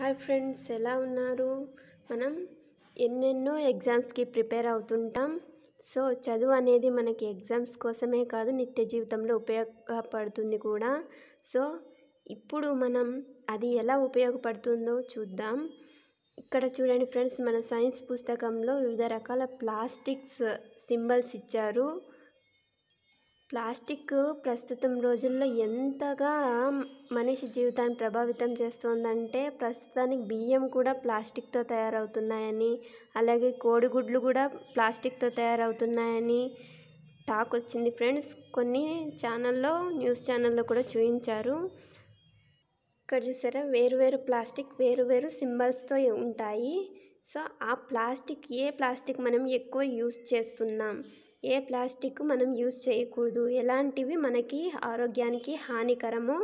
hi friends ఎలా ఉన్నారు మనం ఎన్నెన్నో ఎగ్జామ్స్కి ప్రిపేర్ అవుతుంటాం సో చదువు అనేది మనకి ఎగ్జామ్స్ కోసమే కాదు నిత్య జీవితంలో ఉపయోగపడుతుంది కూడా సో ఇప్పుడు మనం అది ఎలా ఉపయోగపడుతుందో చూద్దాం ఇక్కడ చూడండి ఫ్రెండ్స్ మన సైన్స్ పుస్తకంలో వివిధ రకాల ప్లాస్టిక్స్ సింబల్స్ ఇచ్చారు ప్లాస్టిక్ ప్రస్తుతం రోజుల్లో ఎంతగా మనిషి జీవితాన్ని ప్రభావితం చేస్తుందంటే ప్రస్తుతానికి బియ్యం కూడా ప్లాస్టిక్తో తయారవుతున్నాయని అలాగే కోడిగుడ్లు కూడా ప్లాస్టిక్తో తయారవుతున్నాయని టాక్ వచ్చింది ఫ్రెండ్స్ కొన్ని ఛానల్లో న్యూస్ ఛానల్లో కూడా చూపించారు ఇక్కడ చూసారా వేరువేరు ప్లాస్టిక్ వేరువేరు సింబల్స్తో ఉంటాయి సో ఆ ప్లాస్టిక్ ఏ ప్లాస్టిక్ మనం ఎక్కువ యూస్ చేస్తున్నాం ఏ ప్లాస్టిక్ మనం యూజ్ చేయకూడదు ఎలాంటివి మనకి ఆరోగ్యానికి హానికరమో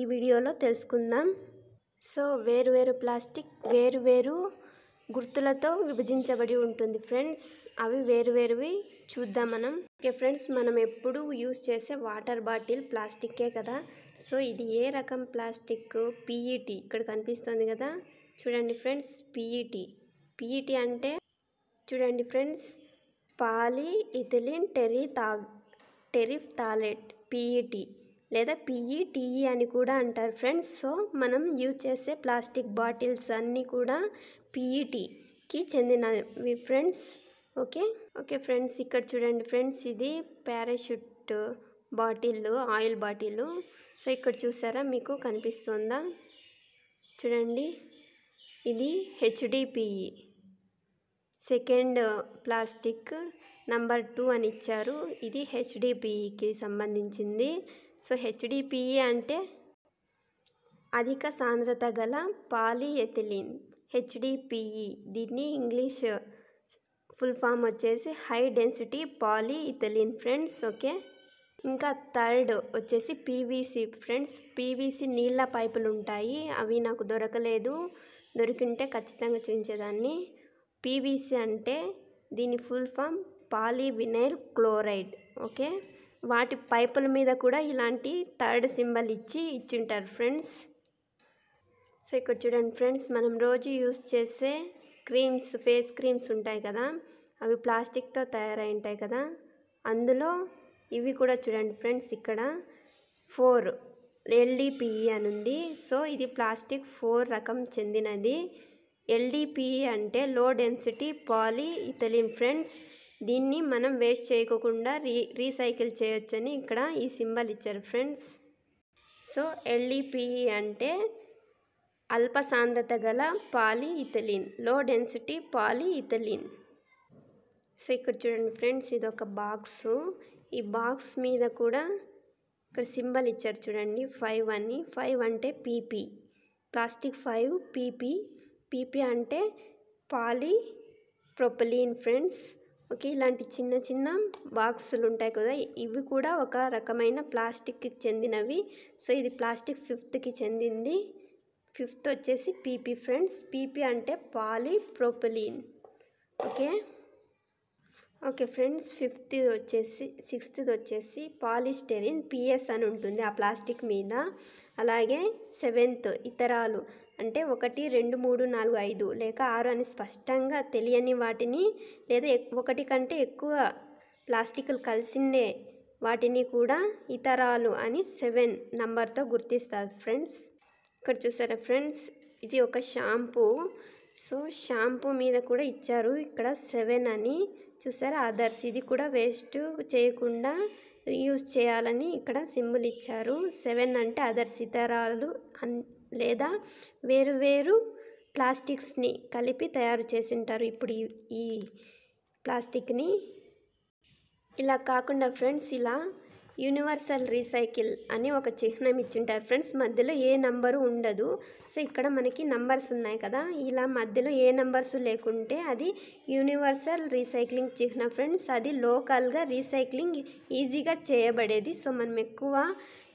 ఈ వీడియోలో తెలుసుకుందాం సో వేరు వేరు ప్లాస్టిక్ వేరు వేరు గుర్తులతో విభజించబడి ఉంటుంది ఫ్రెండ్స్ అవి వేరు వేరువి చూద్దాం మనం ఓకే ఫ్రెండ్స్ మనం ఎప్పుడు యూజ్ చేసే వాటర్ బాటిల్ ప్లాస్టిక్కే కదా సో ఇది ఏ రకం ప్లాస్టిక్ పీఈటీ ఇక్కడ కనిపిస్తుంది కదా చూడండి ఫ్రెండ్స్ పీఈటీ పీఈటీ అంటే చూడండి ఫ్రెండ్స్ పాలీఇథిలిన్ టెరితా టెరిఫ్థాలేట్ పీఈటీ లేదా పీఈటీఈ అని కూడా అంటారు ఫ్రెండ్స్ సో మనం యూజ్ చేసే ప్లాస్టిక్ బాటిల్స్ అన్నీ కూడా పీఈటీకి చెందినవి ఫ్రెండ్స్ ఓకే ఓకే ఫ్రెండ్స్ ఇక్కడ చూడండి ఫ్రెండ్స్ ఇది parachute bottle oil bottle so ఇక్కడ చూసారా మీకు కనిపిస్తుందా చూడండి ఇది HDPE second plastic number two అని ఇచ్చారు ఇది హెచ్డిపిఈకి సంబంధించింది సో హెచ్డిపిఈ అంటే అధిక సాంద్రత గల పాలిఎథిలిన్ హెచ్డిపిఈ దీన్ని ఇంగ్లీష్ ఫుల్ ఫామ్ వచ్చేసి high density polyethylene friends okay ఇంకా థర్డ్ వచ్చేసి పీవీసీ ఫ్రెండ్స్ పీవీసీ నీళ్ళ పైపులు ఉంటాయి అవి నాకు దొరకలేదు దొరికింటే ఖచ్చితంగా చూపించేదాన్ని పీవీసీ అంటే దీని full form polyvinyl chloride okay వాటి పైపుల మీద కూడా ఇలాంటి థర్డ్ సింబల్ ఇచ్చి ఇచ్చింటారు ఫ్రెండ్స్ సో ఇక్కడ చూడండి ఫ్రెండ్స్ మనం రోజు యూస్ చేసే క్రీమ్స్ ఫేస్ క్రీమ్స్ ఉంటాయి కదా అవి ప్లాస్టిక్తో తయారై ఉంటాయి కదా అందులో ఇవి కూడా చూడండి ఫ్రెండ్స్ ఇక్కడ ఫోర్ ఎల్డిపిఈ అని ఉంది సో ఇది ప్లాస్టిక్ ఫోర్ రకం చెందినది ఎల్డిపిఈ అంటే లో డెన్సిటీ పాలీ ఇథలిన్ ఫ్రెండ్స్ దీన్ని మనం వేస్ట్ చేయకుండా రీ రీసైకిల్ చేయొచ్చని ఇక్కడ ఈ సింబల్ ఇచ్చారు ఫ్రెండ్స్ సో ఎల్డిపిఈ అంటే అల్ప సాంద్రత గల polyethylene low density polyethylene so ఇక్కడ చూడండి ఫ్రెండ్స్ ఇది ఒక బాక్స్ ఈ బాక్స్ మీద కూడా ఇక్కడ సింబల్ ఇచ్చారు చూడండి ఫైవ్ అని ఫైవ్ అంటే PP plastic five PP PP అంటే పాలీ ప్రొపలీన్ ఫ్రెండ్స్ ఓకే ఇలాంటి చిన్న చిన్న బాక్సులు ఉంటాయి కదా ఇవి కూడా ఒక రకమైన ప్లాస్టిక్కి చెందినవి సో ఇది ప్లాస్టిక్ ఫిఫ్త్కి చెందింది ఫిఫ్త్ వచ్చేసి పీపీ ఫ్రెండ్స్ పీపీ అంటే polypropylene okay okay friends fifth వచ్చేసి సిక్స్త్ది వచ్చేసి పాలిస్టెరిన్ పిఎస్ అని ఉంటుంది ఆ ప్లాస్టిక్ మీద అలాగే సెవెంత్ ఇతరాలు అంటే ఒకటి రెండు మూడు నాలుగు ఐదు లేక ఆరు అని స్పష్టంగా తెలియని వాటిని లేదా ఒకటి కంటే ఎక్కువ ప్లాస్టిక్లు కలిసిందే వాటిని కూడా ఇతరాలు అని సెవెన్ నంబర్తో గుర్తిస్తారు ఫ్రెండ్స్ ఇక్కడ చూసారా ఫ్రెండ్స్ ఇది ఒక షాంపూ సో షాంపూ మీద కూడా ఇచ్చారు ఇక్కడ సెవెన్ అని చూసారా అదర్స్ ఇది కూడా వేస్ట్ చేయకుండా రీయూజ్ చేయాలని ఇక్కడ సింబుల్ ఇచ్చారు సెవెన్ అంటే అదర్స్ ఇతరాలు అన్ లేదా వేరువేరు ప్లాస్టిక్స్ని కలిపి తయారు చేసింటారు ఇప్పుడు ఈ ప్లాస్టిక్ని ఇలా కాకుండా ఫ్రెండ్స్ ఇలా యూనివర్సల్ రీసైకిల్ అని ఒక చిహ్నం ఇచ్చింటారు ఫ్రెండ్స్ మధ్యలో ఏ నంబరు ఉండదు సో ఇక్కడ మనకి నంబర్స్ ఉన్నాయి కదా ఇలా మధ్యలో ఏ నంబర్స్ లేకుంటే అది యూనివర్సల్ రీసైక్లింగ్ చిహ్నం ఫ్రెండ్స్ అది లోకల్గా రీసైక్లింగ్ ఈజీగా చేయబడేది సో మనం ఎక్కువ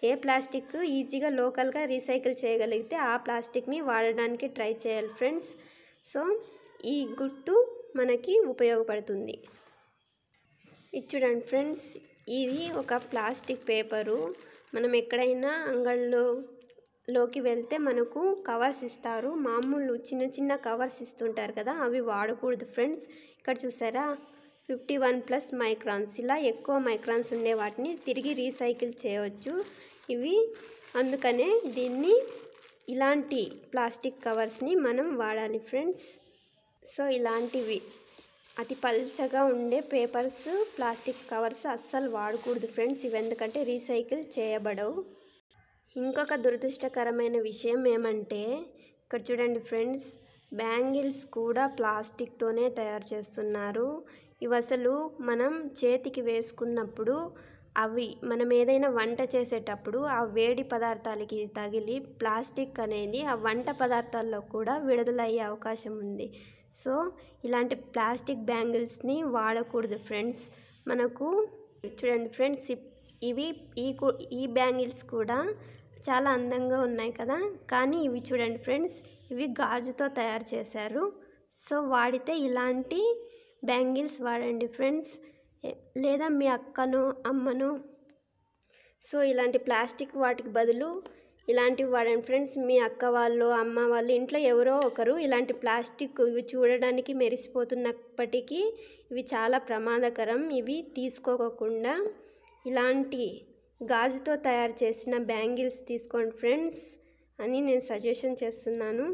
ఏ ప్లాస్టిక్ ఈజీగా లోకల్గా రీసైకిల్ చేయగలిగితే ఆ ప్లాస్టిక్ని వాడడానికి ట్రై చేయాలి ఫ్రెండ్స్ సో ఈ గుర్తు మనకి ఉపయోగపడుతుంది ఇచ్చుడండి ఫ్రెండ్స్ ఇది ఒక ప్లాస్టిక్ పేపరు మనం ఎక్కడైనా అంగళ్ళు లోకి వెళ్తే మనకు కవర్స్ ఇస్తారు మామూలు చిన్న చిన్న కవర్స్ ఇస్తుంటారు కదా అవి వాడకూడదు ఫ్రెండ్స్ ఇక్కడ చూసారా ఫిఫ్టీ వన్ ప్లస్ మైక్రాన్స్ ఇలా ఎక్కువ మైక్రాన్స్ ఉండే వాటిని తిరిగి రీసైకిల్ చేయవచ్చు ఇవి అందుకనే దీన్ని ఇలాంటి ప్లాస్టిక్ కవర్స్ని మనం వాడాలి ఫ్రెండ్స్ సో ఇలాంటివి అతి పల్చగా ఉండే పేపర్స్ ప్లాస్టిక్ కవర్స్ అస్సలు వాడకూడదు ఫ్రెండ్స్ ఇవి ఎందుకంటే రీసైకిల్ చేయబడవు ఇంకొక దురదృష్టకరమైన విషయం ఏమంటే ఇక్కడ చూడండి ఫ్రెండ్స్ బ్యాంగిల్స్ కూడా ప్లాస్టిక్తోనే తయారు చేస్తున్నారు ఇవి అసలు మనం చేతికి వేసుకున్నప్పుడు అవి మనం ఏదైనా వంట చేసేటప్పుడు ఆ వేడి పదార్థాలకి తగిలి ప్లాస్టిక్ అనేది ఆ వంట పదార్థాల్లో కూడా విడుదలయ్యే అవకాశం ఉంది సో ఇలాంటి ప్లాస్టిక్ బ్యాంగిల్స్ని వాడకూడదు ఫ్రెండ్స్ మనకు చూడండి ఫ్రెండ్స్ ఇవి ఈ ఈ బ్యాంగిల్స్ కూడా చాలా అందంగా ఉన్నాయి కదా కానీ ఇవి చూడండి ఫ్రెండ్స్ ఇవి గాజుతో తయారు చేశారు సో వాడితే ఇలాంటి బ్యాంగిల్స్ వాడండి ఫ్రెండ్స్ లేదా మీ అక్కను అమ్మను సో ఇలాంటి ప్లాస్టిక్ వాటికి బదులు ఇలాంటివి వాడండి ఫ్రెండ్స్ మీ అక్క వాళ్ళు అమ్మ వాళ్ళు ఇంట్లో ఎవరో ఒకరు ఇలాంటి ప్లాస్టిక్ ఇవి చూడడానికి మెరిసిపోతున్నప్పటికీ ఇవి చాలా ప్రమాదకరం ఇవి తీసుకోకుండా ఇలాంటి గాజుతో తయారు చేసిన బ్యాంగిల్స్ తీసుకోండి ఫ్రెండ్స్ అని నేను సజెషన్ చేస్తున్నాను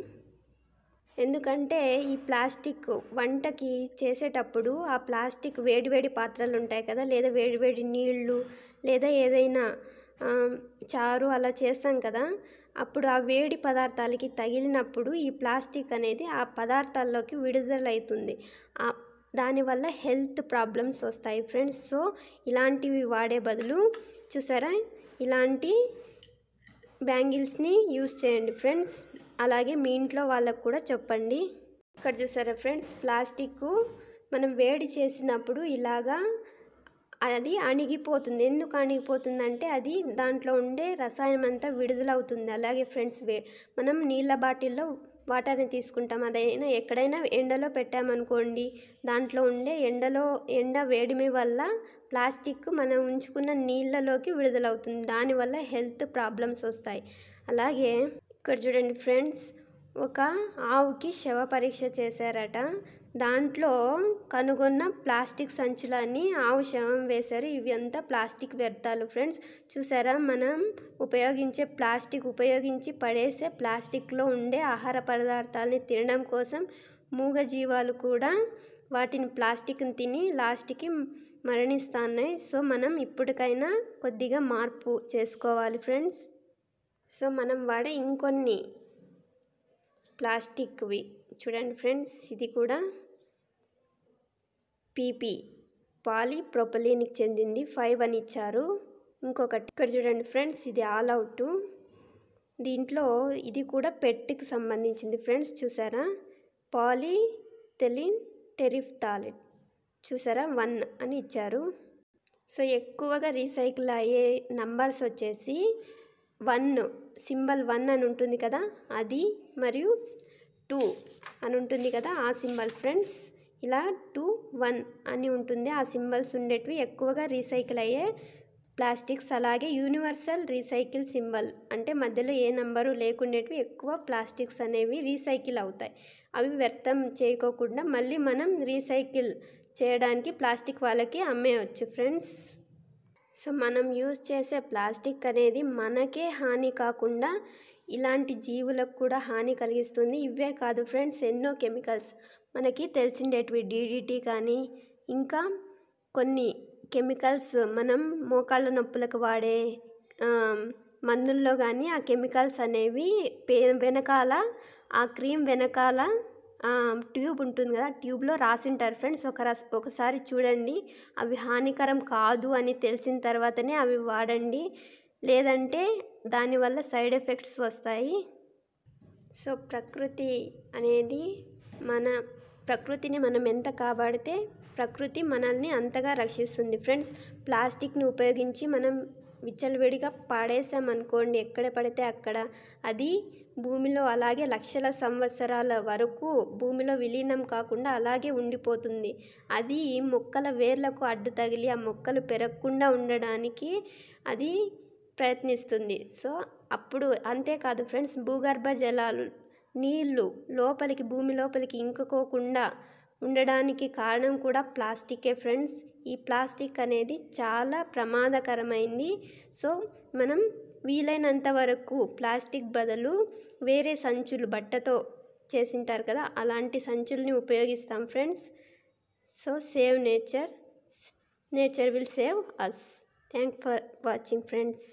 ఎందుకంటే ఈ ప్లాస్టిక్ వంటకి చేసేటప్పుడు ఆ ప్లాస్టిక్ వేడివేడి పాత్రలు ఉంటాయి కదా లేదా వేడివేడి నీళ్ళు లేదా ఏదైనా చారు అలా చేస్తాం కదా అప్పుడు ఆ వేడి పదార్థాలకి తగిలినప్పుడు ఈ ప్లాస్టిక్ అనేది ఆ పదార్థాల్లోకి విడుదలవుతుంది దానివల్ల హెల్త్ ప్రాబ్లమ్స్ వస్తాయి ఫ్రెండ్స్ సో ఇలాంటివి వాడే బదులు చూసారా ఇలాంటి బ్యాంగిల్స్ని యూస్ చేయండి ఫ్రెండ్స్ అలాగే మీ ఇంట్లో వాళ్ళకు కూడా చెప్పండి ఇక్కడ చూసారా ఫ్రెండ్స్ ప్లాస్టిక్ మనం వేడి చేసినప్పుడు ఇలాగా అది అణిగిపోతుంది ఎందుకు అణిగిపోతుందంటే అది దాంట్లో ఉండే రసాయనం అంతా విడుదలవుతుంది అలాగే ఫ్రెండ్స్ వే మనం నీళ్ళ బాటిల్లో వాటర్ని తీసుకుంటాం అదైనా ఎక్కడైనా ఎండలో పెట్టామనుకోండి దాంట్లో ఉండే ఎండలో ఎండ వేడిమి వల్ల ప్లాస్టిక్ మనం ఉంచుకున్న నీళ్ళలోకి విడుదలవుతుంది దానివల్ల హెల్త్ ప్రాబ్లమ్స్ వస్తాయి అలాగే ఇక్కడ చూడండి ఫ్రెండ్స్ ఒక ఆవుకి శవ పరీక్ష చేశారట దాంట్లో కనుగొన్న ప్లాస్టిక్ సంచులన్నీ ఆవు శవం వేశారు ఇవి అంతా ప్లాస్టిక్ వ్యర్థాలు ఫ్రెండ్స్ చూసారా మనం ఉపయోగించే ప్లాస్టిక్ ఉపయోగించి పడేసే ప్లాస్టిక్లో ఉండే ఆహార పదార్థాలని తినడం కోసం మూగజీవాలు కూడా వాటిని ప్లాస్టిక్ని తిని లాస్ట్కి మరణిస్తున్నాయి సో మనం ఇప్పటికైనా కొద్దిగా మార్పు చేసుకోవాలి ఫ్రెండ్స్ సో మనం వాడే ఇంకొన్ని ప్లాస్టిక్వి చూడండి ఫ్రెండ్స్ ఇది కూడా పీపీ పాలీప్రొపలీన్కి చెందింది ఫైవ్ అని ఇచ్చారు ఇంకొకటి ఇక్కడ చూడండి ఫ్రెండ్స్ ఇది ఆల్ అవుట్ దీంట్లో ఇది కూడా పెట్కి సంబంధించింది ఫ్రెండ్స్ చూసారా పాలీ తెలిన్ టెరిఫ్తాలిట్ చూసారా వన్ అని ఇచ్చారు సో ఎక్కువగా రీసైకిల్ అయ్యే నంబర్స్ వచ్చేసి వన్ సింబల్ వన్ అని ఉంటుంది కదా అది మరియు టూ అని ఉంటుంది కదా ఆ సింబల్ ఫ్రెండ్స్ ఇలా టూ వన్ అని ఉంటుంది ఆ సింబల్స్ ఉండేటివి ఎక్కువగా రీసైకిల్ అయ్యే ప్లాస్టిక్స్ అలాగే యూనివర్సల్ రీసైకిల్ సింబల్ అంటే మధ్యలో ఏ నంబరు లేకుండేటివి ఎక్కువ ప్లాస్టిక్స్ అనేవి రీసైకిల్ అవుతాయి అవి వ్యర్థం చేయకోకుండా మళ్ళీ మనం రీసైకిల్ చేయడానికి ప్లాస్టిక్ వాళ్ళకి అమ్మేయచ్చు ఫ్రెండ్స్ సో మనం యూజ్ చేసే ప్లాస్టిక్ అనేది మనకే హాని కాకుండా ఇలాంటి జీవులకు కూడా హాని కలిగిస్తుంది ఇవే కాదు ఫ్రెండ్స్ ఎన్నో కెమికల్స్ మనకి తెలిసిండేటివి డీడీటీ కానీ ఇంకా కొన్ని కెమికల్స్ మనం మోకాళ్ళ నొప్పులకు వాడే మందుల్లో కానీ ఆ కెమికల్స్ అనేవి వెనకాల ఆ క్రీమ్ వెనకాల ట్యూబ్ ఉంటుంది కదా ట్యూబ్లో రాసింటారు ఫ్రెండ్స్ ఒక ఒకసారి చూడండి అవి హానికరం కాదు అని తెలిసిన తర్వాతనే అవి వాడండి లేదంటే దానివల్ల సైడ్ ఎఫెక్ట్స్ వస్తాయి సో ప్రకృతి అనేది మన ప్రకృతిని మనం ఎంత కాపాడితే ప్రకృతి మనల్ని అంతగా రక్షిస్తుంది ఫ్రెండ్స్ ప్లాస్టిక్ని ఉపయోగించి మనం విచ్చలవిడిగా పాడేసామనుకోండి ఎక్కడ పడితే అక్కడ అది భూమిలో అలాగే లక్షల సంవత్సరాల వరకు భూమిలో విలీనం కాకుండా అలాగే ఉండిపోతుంది అది మొక్కల వేర్లకు అడ్డు తగిలి ఆ మొక్కలు పెరగకుండా ఉండడానికి అది ప్రయత్నిస్తుంది సో అప్పుడు అంతేకాదు ఫ్రెండ్స్ భూగర్భ జలాలు నీళ్ళు లోపలికి భూమి లోపలికి ఇంకుకోకుండా ఉండడానికి కారణం కూడా ప్లాస్టికే ఫ్రెండ్స్ ఈ ప్లాస్టిక్ అనేది చాలా ప్రమాదకరమైంది సో మనం వీలైనంత వరకు ప్లాస్టిక్ బదులు వేరే సంచులు బట్టతో చేసింటారు కదా అలాంటి సంచుల్ని ఉపయోగిస్తాం friends so save nature nature will save us thank for watching friends